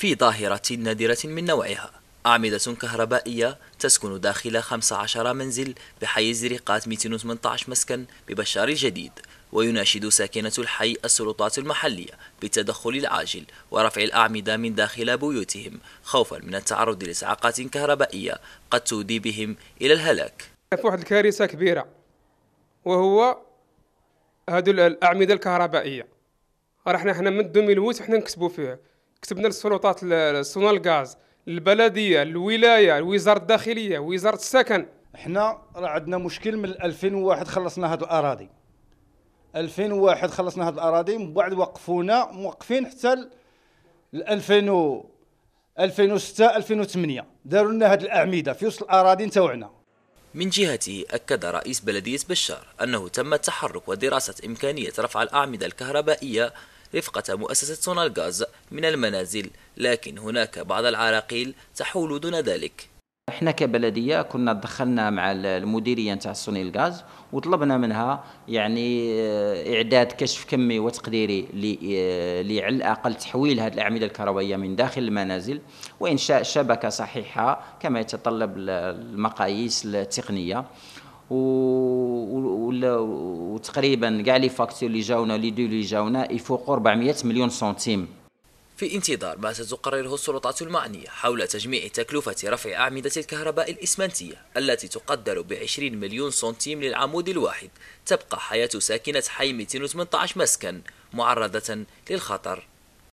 في ظاهرة نادرة من نوعها أعمدة كهربائية تسكن داخل 15 منزل بحي رقات 218 مسكن ببشار الجديد ويناشد ساكنة الحي السلطات المحلية بالتدخل العاجل ورفع الأعمدة من داخل بيوتهم خوفا من التعرض لإسعاقات كهربائية قد تودي بهم إلى الهلاك في واحد الكارثة كبيرة وهو هذه الأعمدة الكهربائية راه حنا من 2008 وحنا نكسبوا فيها كتبنا للسلطات السنه الغاز البلديه الولايه الوزاره الداخليه وزاره السكن حنا راه عندنا مشكل من 2001 خلصنا هاد الاراضي 2001 خلصنا هاد الاراضي من بعد وقفونا موقفين حتى ل 2000 2006 2008 داروا لنا هاد الاعمده في وسط الاراضي نتاعنا من جهته أكد رئيس بلدية بشار أنه تم التحرك ودراسة إمكانية رفع الأعمدة الكهربائية رفقة مؤسسة سونالغاز من المنازل لكن هناك بعض العراقيل تحول دون ذلك احنا كبلديه كنا دخلنا مع المديريه نتاع سوني الغاز وطلبنا منها يعني آه، اعداد كشف كمي وتقديري آه، على الاقل تحويل هذه الاعمده الكهربائيه من داخل المنازل وانشاء شبكه صحيحه كما يتطلب المقاييس التقنيه و... وتقريبا كاع لي فاكتور اللي جاونا لي دو اللي جاونا يفوقوا 400 مليون سنتيم في انتظار ما ستقرره السلطات المعنية حول تجميع تكلفة رفع أعمدة الكهرباء الإسمنتية التي تقدر ب 20 مليون سنتيم للعمود الواحد تبقى حياة ساكنة حي 218 مسكن معرضة للخطر